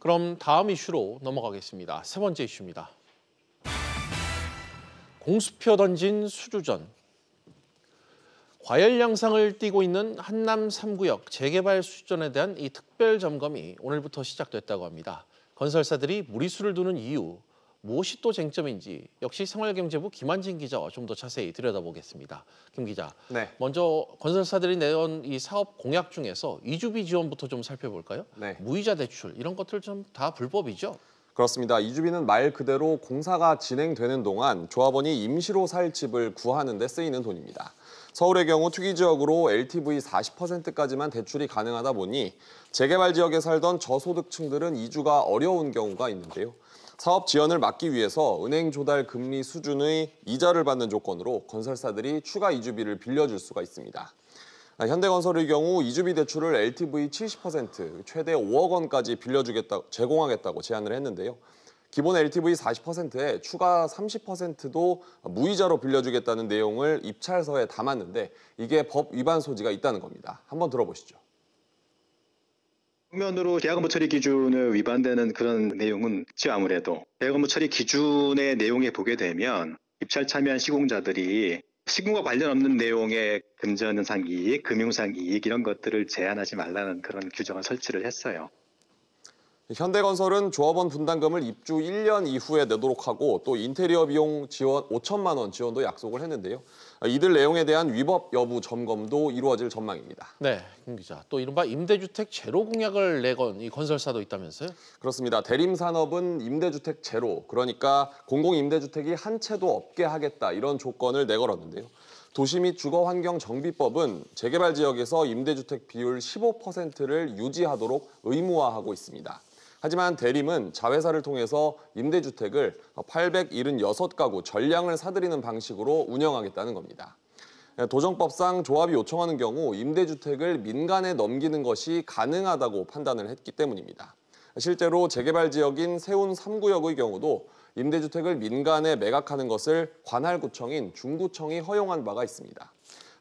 그럼 다음 이슈로 넘어가겠습니다. 세 번째 이슈입니다. 공수표 던진 수주전. 과열 양상을 띠고 있는 한남 3구역 재개발 수주전에 대한 이 특별 점검이 오늘부터 시작됐다고 합니다. 건설사들이 무리수를 두는 이유, 무엇이 또 쟁점인지 역시 생활경제부 김한진 기자와 좀 더 자세히 들여다보겠습니다. 김 기자, 네. 먼저 건설사들이 내온 이 사업 공약 중에서 이주비 지원부터 좀 살펴볼까요? 네. 무이자 대출 이런 것들 좀다 불법이죠? 그렇습니다. 이주비는 말 그대로 공사가 진행되는 동안 조합원이 임시로 살 집을 구하는 데 쓰이는 돈입니다. 서울의 경우 투기 지역으로 LTV 40%까지만 대출이 가능하다 보니 재개발 지역에 살던 저소득층들은 이주가 어려운 경우가 있는데요. 사업 지연을 막기 위해서 은행 조달 금리 수준의 이자를 받는 조건으로 건설사들이 추가 이주비를 빌려줄 수가 있습니다. 현대건설의 경우 이주비 대출을 LTV 70% 최대 5억 원까지 빌려주겠다 제공하겠다고 제안을 했는데요. 기본 LTV 40%에 추가 30%도 무이자로 빌려주겠다는 내용을 입찰서에 담았는데 이게 법 위반 소지가 있다는 겁니다. 한번 들어보시죠. 정면으로 계약 업무 처리 기준을 위반되는 그런 내용은 지 아무래도 계약 업무 처리 기준의 내용에 보게 되면 입찰 참여한 시공자들이 시공과 관련 없는 내용의 금전상 이익, 금융상 이익 이런 것들을 제한하지 말라는 그런 규정을 설치를 했어요. 현대건설은 조합원 분담금을 입주 1년 이후에 내도록 하고 또 인테리어 비용 지원 5천만 원 지원도 약속을 했는데요. 이들 내용에 대한 위법 여부 점검도 이루어질 전망입니다. 네, 김 기자. 또 이른바 임대주택 제로 공약을 내건 이 건설사도 있다면서요? 그렇습니다. 대림산업은 임대주택 제로, 그러니까 공공임대주택이 한 채도 없게 하겠다 이런 조건을 내걸었는데요. 도시 및 주거환경정비법은 재개발 지역에서 임대주택 비율 15%를 유지하도록 의무화하고 있습니다. 하지만 대림은 자회사를 통해서 임대주택을 876가구 전량을 사들이는 방식으로 운영하겠다는 겁니다. 도정법상 조합이 요청하는 경우 임대주택을 민간에 넘기는 것이 가능하다고 판단을 했기 때문입니다. 실제로 재개발 지역인 세운 3구역의 경우도 임대주택을 민간에 매각하는 것을 관할구청인 중구청이 허용한 바가 있습니다.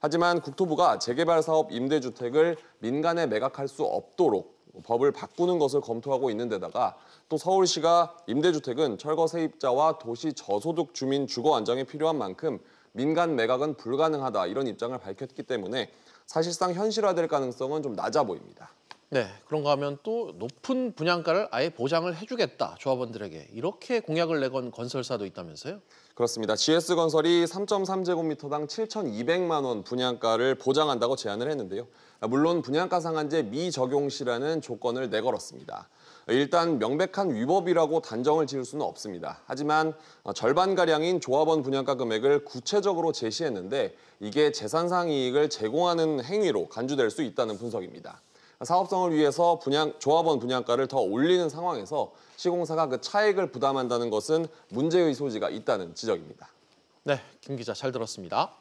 하지만 국토부가 재개발 사업 임대주택을 민간에 매각할 수 없도록 법을 바꾸는 것을 검토하고 있는 데다가 또 서울시가 임대주택은 철거 세입자와 도시 저소득 주민 주거 안정에 필요한 만큼 민간 매각은 불가능하다 이런 입장을 밝혔기 때문에 사실상 현실화될 가능성은 좀 낮아 보입니다. 네, 그런가 하면 또 높은 분양가를 아예 보장을 해주겠다 조합원들에게 이렇게 공약을 내건 건설사도 있다면서요? 그렇습니다. GS건설이 3.3제곱미터당 7,200만 원 분양가를 보장한다고 제안을 했는데요. 물론 분양가 상한제 미적용 시라는 조건을 내걸었습니다. 일단 명백한 위법이라고 단정을 지을 수는 없습니다. 하지만 절반가량인 조합원 분양가 금액을 구체적으로 제시했는데 이게 재산상 이익을 제공하는 행위로 간주될 수 있다는 분석입니다. 사업성을 위해서 분양 조합원 분양가를 더 올리는 상황에서 시공사가 그차액을 부담한다는 것은 문제의 소지가 있다는 지적입니다. 네, 김 기자 잘 들었습니다.